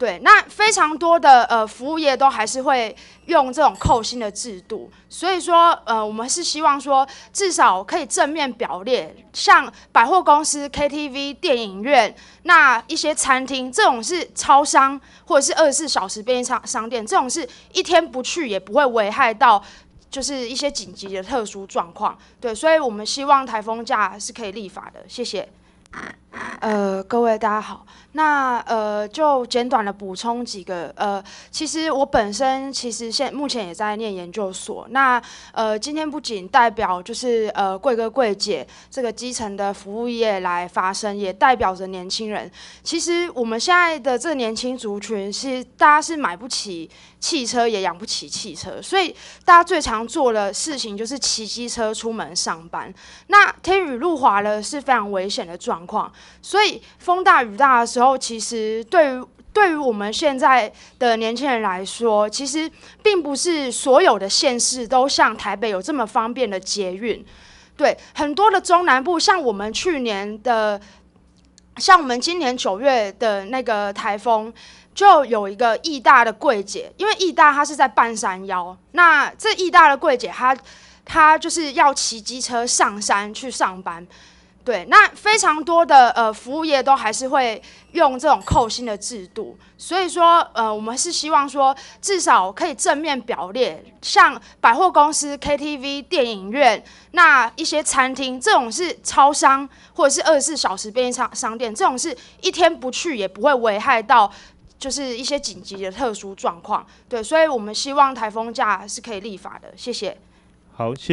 对，那非常多的呃服务业都还是会用这种扣薪的制度，所以说呃我们是希望说至少可以正面表列，像百货公司、KTV、电影院，那一些餐厅这种是超商或者是二十四小时便利商商店，这种是一天不去也不会危害到，就是一些紧急的特殊状况。对，所以我们希望台风假是可以立法的。谢谢。呃，各位大家好，那呃就简短的补充几个呃，其实我本身其实现目前也在念研究所。那呃今天不仅代表就是呃贵哥贵姐这个基层的服务业来发声，也代表着年轻人。其实我们现在的这年轻族群是大家是买不起汽车，也养不起汽车，所以大家最常做的事情就是骑机车出门上班。那天雨路滑了是非常危险的状。情况，所以风大雨大的时候，其实对于对于我们现在的年轻人来说，其实并不是所有的县市都像台北有这么方便的捷运。对，很多的中南部，像我们去年的，像我们今年九月的那个台风，就有一个义大的柜姐，因为义大它是在半山腰，那这义大的柜姐她她就是要骑机车上山去上班。对，那非常多的呃服务业都还是会用这种扣薪的制度，所以说呃我们是希望说至少可以正面表列，像百货公司、KTV、电影院，那一些餐厅这种是超商或者是二十四小时便利商商店，这种是一天不去也不会危害到，就是一些紧急的特殊状况。对，所以我们希望台风假是可以立法的。谢谢。好，谢。